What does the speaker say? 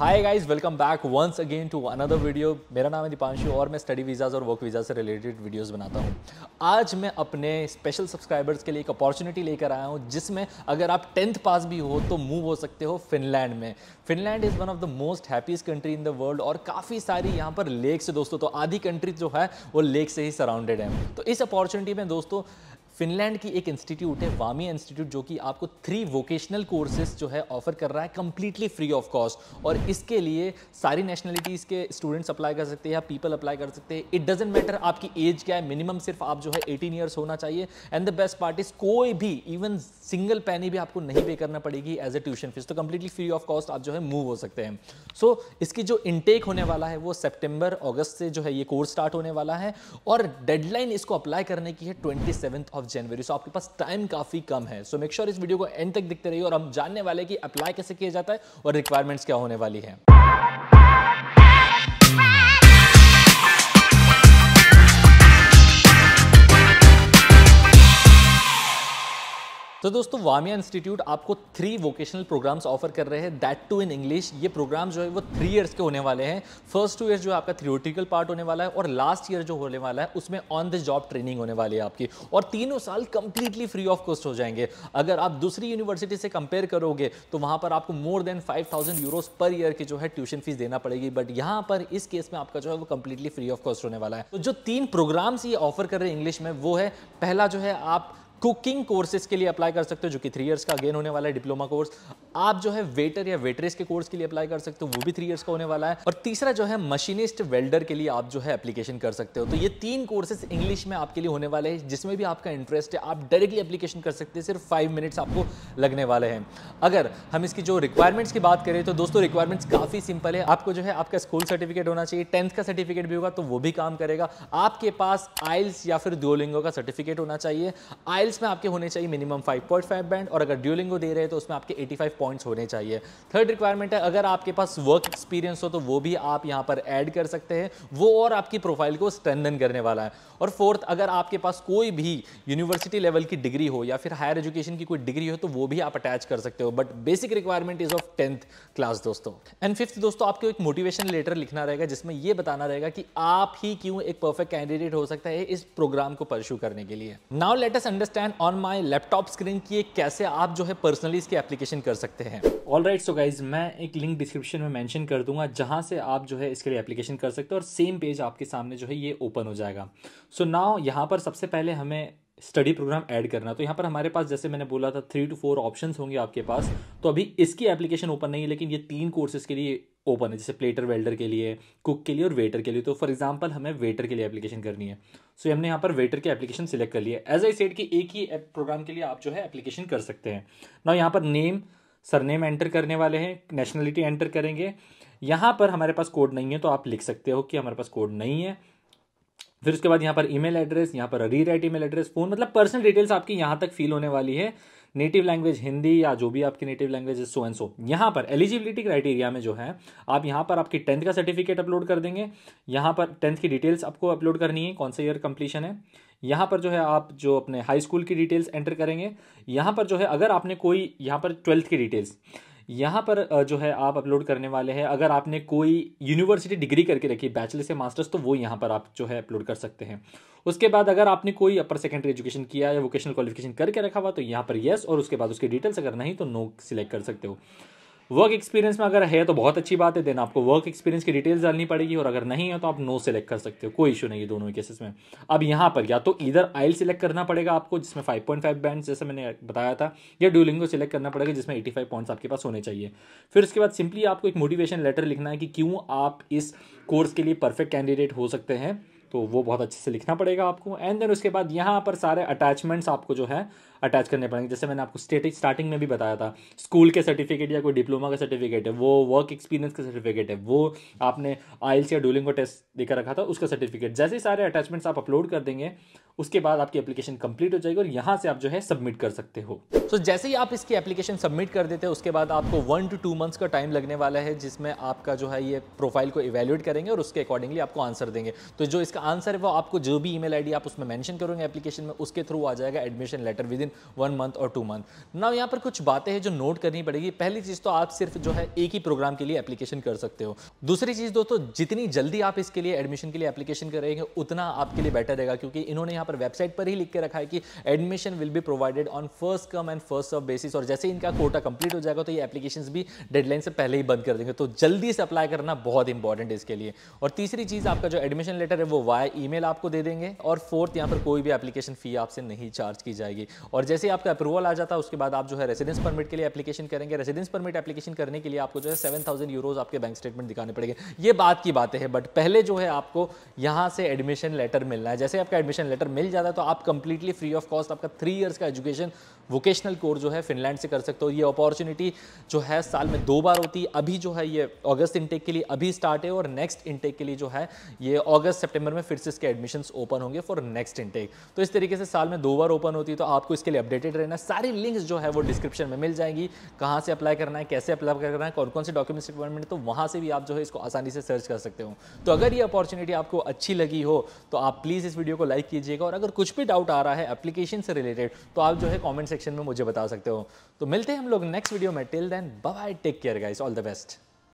hi guys welcome back once again to another video मेरा नाम है दीपांशु और मैं स्टडी वीज़ाज़ और वर्क वीज़ा से रिलेटेड वीडियोस बनाता हूँ आज मैं अपने स्पेशल सब्सक्राइबर्स के लिए एक अपॉर्चुनिटी लेकर आया हूँ जिसमें अगर आप टेंथ पास भी हो तो मूव हो सकते हो फिनलैंड में Finland is one of the most happiest country in the world और काफ़ी सारी यहाँ पर लेक्स दोस्तों तो आधी कंट्री जो है वो लेक से ही सराउंडेड है तो इस अपॉर्चुनिटी में दोस्तों फिनलैंड की एक इंस्टीट्यूट है वामी इंस्टीट्यूट जो कि आपको थ्री वोकेशनल कोर्सेज जो है ऑफर कर रहा है कम्प्लीटली फ्री ऑफ कॉस्ट और इसके लिए सारी नेशनलिटीज़ के स्टूडेंट्स अप्लाई कर सकते हैं या पीपल अप्लाई कर सकते हैं इट डजेंट मैटर आपकी एज क्या है मिनिमम सिर्फ आप जो है एटीन ईयर्स होना चाहिए and the best part is कोई भी इवन सिंगल पैनी भी आपको नहीं पे करना पड़ेगी एज ए ट्यूशन फीस तो कम्प्लीटली फ्री ऑफ कॉस्ट आप जो है मूव हो सकते हैं सो so, इसकी जो इनटेक होने वाला है वो सेप्टेम्बर अगस्त से जो है ये कोर्स स्टार्ट होने वाला है और डेडलाइन इसको अप्लाई करने की है ट्वेंटी ऑफ जनवरी सो आपके पास टाइम काफ़ी कम है सो मेक श्योर इस वीडियो को एंड तक दिखते रहिए और हम जानने वाले कि अप्लाई कैसे किया जाता है और रिक्वायरमेंट्स क्या होने वाली है तो दोस्तों वामिया इंस्टीट्यूट आपको थ्री वोकेशनल प्रोग्राम्स ऑफर कर रहे हैं दैट टू इन इंग्लिश ये प्रोग्राम जो है वो थ्री ईयर्स के होने वाले हैं फर्स्ट टू ईयर्स जो आपका थियोटिकल पार्ट होने वाला है और लास्ट ईयर जो होने वाला है उसमें ऑन द जॉब ट्रेनिंग होने वाली है आपकी और तीनों साल कंप्लीटली फ्री ऑफ कॉस्ट हो जाएंगे अगर आप दूसरी यूनिवर्सिटी से कंपेयर करोगे तो वहाँ पर आपको more than five thousand euros per year की जो है ट्यूशन फीस देना पड़ेगी बट यहाँ पर इस केस में आपका जो है वो कम्प्लीटली फ्री ऑफ कॉस्ट होने वाला है तो जो तीन प्रोग्राम्स ये ऑफर कर रहे हैं इंग्लिश में वो है पहला जो है आप कुकिंग कोर्सेज के लिए अप्लाई कर सकते हो जो कि थ्री ईयर्स का अगेन होने वाला है डिप्लोमा कोर्स आप जो है वेटर या वेटरेस के कोर्स के लिए अप्लाई कर सकते हो वो भी थ्री ईयर्स का होने वाला है और तीसरा जो है मशीनिस्ट वेल्डर के लिए आप जो है एप्लीकेशन कर सकते हो तो ये तीन कोर्सेज इंग्लिश में आपके लिए होने वाले हैं जिसमें भी आपका इंटरेस्ट है आप डायरेक्टली एप्लीकेशन कर सकते हैं सिर्फ फाइव मिनट्स आपको लगने वाले हैं अगर हम इसकी जो रिक्वायरमेंट्स की बात करें तो दोस्तों रिक्वायरमेंट्स काफ़ी सिंपल है आपको जो है आपका स्कूल सर्टिफिकेट होना चाहिए टेंथ का सर्टिफिकेट भी होगा तो वो भी काम करेगा आपके पास आइल्स या फिर दो का सर्टिफिकेट होना चाहिए आइल्स ट्रायल्स में आपके होने चाहिए मिनिमम 5.5 बैंड और अगर ड्यूलिंग दे रहे हैं तो उसमें आपके 85 पॉइंट्स होने चाहिए थर्ड रिक्वायरमेंट है अगर आपके पास वर्क एक्सपीरियंस हो तो वो भी आप यहाँ पर ऐड कर सकते हैं वो और आपकी प्रोफाइल को स्ट्रेंदन करने वाला है और फोर्थ अगर आपके पास कोई भी यूनिवर्सिटी लेवल की डिग्री हो या फिर हायर एजुकेशन की कोई डिग्री हो तो वो भी आप अटैच कर सकते हो but basic requirement is of tenth class दोस्तों एंड फिफ्थ दोस्तों आपको एक मोटिवेशन लेटर लिखना रहेगा जिसमें यह बताना रहेगा कि आप ही क्यों एक परफेक्ट कैंडिडेट हो सकता है इस प्रोग्राम को परस्यू करने के लिए now let understand scan on my laptop screen की ये कैसे आप जो है पर्सनली इसकी एप्लीकेशन कर सकते हैं ऑल राइट सो गाइज मैं एक लिंक डिस्क्रिप्शन में मैंशन कर दूंगा जहां से आप जो है इसके लिए एप्लीकेशन कर सकते हो और सेम पेज आपके सामने जो है ये ओपन हो जाएगा सो so नाउ यहाँ पर सबसे पहले हमें स्टडी प्रोग्राम ऐड करना तो यहाँ पर हमारे पास जैसे मैंने बोला था थ्री टू फोर ऑप्शंस होंगे आपके पास तो अभी इसकी एप्लीकेशन ओपन नहीं है लेकिन ये तीन कोर्सेज के लिए ओपन है जैसे प्लेटर वेल्डर के लिए कुक के लिए और वेटर के लिए तो फॉर एग्जांपल हमें वेटर के लिए एप्लीकेशन करनी है सो so, हमने यहाँ पर वेटर के एप्लीकेशन सिलेक्ट कर लिया एज आई सेड कि एक ही प्रोग्राम के लिए आप जो है एप्लीकेशन कर सकते हैं ना यहाँ पर नेम सरनेम एंटर करने वाले हैं नेशनलिटी एंटर करेंगे यहाँ पर हमारे पास कोड नहीं है तो आप लिख सकते हो कि हमारे पास कोड नहीं है फिर उसके बाद यहाँ पर ईमेल एड्रेस यहाँ पर rewrite email address phone मतलब पर्सनल डिटेल्स आपकी यहाँ तक फील होने वाली है नेटिव लैंग्वेज हिंदी या जो भी आपकी नेटिव लैंग्वेज है सो एंड सो यहाँ पर एलिजिबिलिटी क्राइटेरिया में जो है आप यहाँ पर आपकी टेंथ का सर्टिफिकेट अपलोड कर देंगे यहाँ पर टेंथ की डिटेल्स आपको अपलोड करनी है कौन सा ईयर कंप्लीशन है यहाँ पर जो है आप जो अपने हाई स्कूल की डिटेल्स एंटर करेंगे यहाँ पर जो है अगर आपने कोई यहाँ पर ट्वेल्थ की डिटेल्स यहाँ पर जो है आप अपलोड करने वाले हैं अगर आपने कोई यूनिवर्सिटी डिग्री करके रखी बैचलर्स से मास्टर्स तो वो यहाँ पर आप जो है अपलोड कर सकते हैं उसके बाद अगर आपने कोई अपर सेकेंडरी एजुकेशन किया या वोकेशनल क्वालिफिकेशन करके रखा हुआ तो यहाँ पर येस और उसके बाद उसकी डिटेल्स अगर नहीं तो नो सिलेक्ट कर सकते हो वर्क एक्सपीरियंस में अगर है तो बहुत अच्छी बात है देन आपको वर्क एक्सपीरियंस की डिटेल्स डालनी पड़ेगी और अगर नहीं है तो आप नो सेलेक्ट कर सकते हो कोई इशू नहीं है दोनों केसेस में अब यहाँ पर या तो इधर आइल सिलेक्ट करना पड़ेगा आपको जिसमें फाइव पॉइंट फाइव बैंड जैसे मैंने बताया था या ड्यूलिंग सिलेक्ट करना पड़ेगा जिसमें एटी फाइव पॉइंट्स आपके पास होने चाहिए फिर उसके बाद सिंपली आपको एक मोटिवेशन लेटर लिखना है कि क्यों आप इस कोर्स के लिए परफेक्ट कैंडिडेट हो सकते हैं तो वो बहुत अच्छे से लिखना पड़ेगा आपको एंड देन उसके बाद यहाँ पर सारे अटैचमेंट्स आपको जो है अटैच करने पड़ेंगे जैसे मैंने आपको स्टेटिक स्टार्टिंग में भी बताया था स्कूल के सर्टिफिकेट या कोई डिप्लोमा का सर्टिफिकेट है वो वर्क एक्सपीरियंस का सर्टिफिकेट है वो आपने आइल्स या डूलिंग को टेस्ट देकर रखा था उसका सर्टिफिकेट जैसे सारे अटैचमेंट्स आप अपलोड कर देंगे उसके बाद आपकी एप्लीकेशन कंप्लीट हो जाएगी और यहाँ से आप जो है सबमिट कर सकते हो सो so, जैसे ही आप इसकी एप्लीकेशन सबमिट कर देते हैं उसके बाद आपको वन टू टू मंथ्स का टाइम लगने वाला है जिसमें आपका जो है ये प्रोफाइल को इवेल्युएट करेंगे और उसके अकॉर्डिंगली आपको आंसर देंगे तो जो इसका आंसर है वो आपको जो भी ईमेल आईडी आप उसमें मेंशन करोगे एप्लीकेशन में उसके थ्रू आ जाएगा admission letter within with one month और टू मंथ ना यहाँ पर कुछ बातें हैं जो नोट करनी पड़ेगी पहली चीज़ तो आप सिर्फ जो है एक ही प्रोग्राम के लिए एप्लीकेशन कर सकते हो दूसरी चीज़ दोस्तों जितनी जल्दी आप इसके लिए एडमिशन के लिए एप्लीकेशन करेंगे उतना आपके लिए बेटर रहेगा क्योंकि इन्होंने यहाँ पर वेबसाइट पर ही लिख के रखा है कि admission will be provided on first come and first of basis और जैसे इनका कोटा कंप्लीट हो जाएगा तो ये एप्लीकेशन भी डेडलाइन से पहले ही बंद कर देंगे तो जल्दी से अप्लाई करना बहुत इंपॉर्टेंट है इसके लिए और तीसरी चीज़ आपका जो एडमिशन लेटर है वो वाई ईमेल आपको दे देंगे और फोर्थ यहां पर कोई भी एप्लीकेशन फी आपसे नहीं चार्ज की जाएगी और और जैसे ही आपका अप्रूवल आ जाता है उसके बाद आप जो है रेजिडेंस परमिट के लिए एप्लीकेशन करेंगे रेजिडेंस परमिट एप्लीकेशन करने के लिए आपको जो है सेवन थाउजेंड यूरोज आपके बैंक स्टेटमेंट दिखाने पड़ेंगे ये बात की बातें हैं बट पहले जो है आपको यहाँ से एडमिशन लेटर मिलना है जैसे आपका एडमिशन लेटर मिल जाता है तो आप कंप्लीटली फ्री ऑफ कॉस्ट आपका थ्री ईयर्स का एजुकेशन वोकेशनल कोर्स जो है फिनलैंड से कर सकते हो ये अपॉर्चुनिटी जो है साल में दो बार होती है अभी जो है ये अगस्त इनटेक के लिए अभी स्टार्ट है और नेक्स्ट इनटेक के लिए जो है ये अगस्त सितंबर में फिर से इसके एडमिशन ओपन होंगे फॉर नेक्स्ट इनटेक तो इस तरीके से साल में दो बार ओपन होती है तो आपको इसके के लिए अपडेटेड रहना सारी लिंक्स जो है वो डिस्क्रिप्शन में मिल जाएंगी कहाँ से अप्लाई करना है कैसे अप्लाई करना है कौन कौन से डॉक्यूमेंट्स रिक्वायरमेंट तो वहाँ से भी आप जो है इसको आसानी से सर्च कर सकते हो तो अगर ये अपॉर्चुनिटी आपको अच्छी लगी हो तो आप प्लीज़ इस वीडियो को लाइक कीजिएगा और अगर कुछ भी डाउट आ रहा है एप्लीकेशन से रिलेटेड तो आप जो है कॉमेंट सेक्शन में मुझे बता सकते हो तो मिलते हैं हम लोग नेक्स्ट वीडियो में till then bye take care guys all the best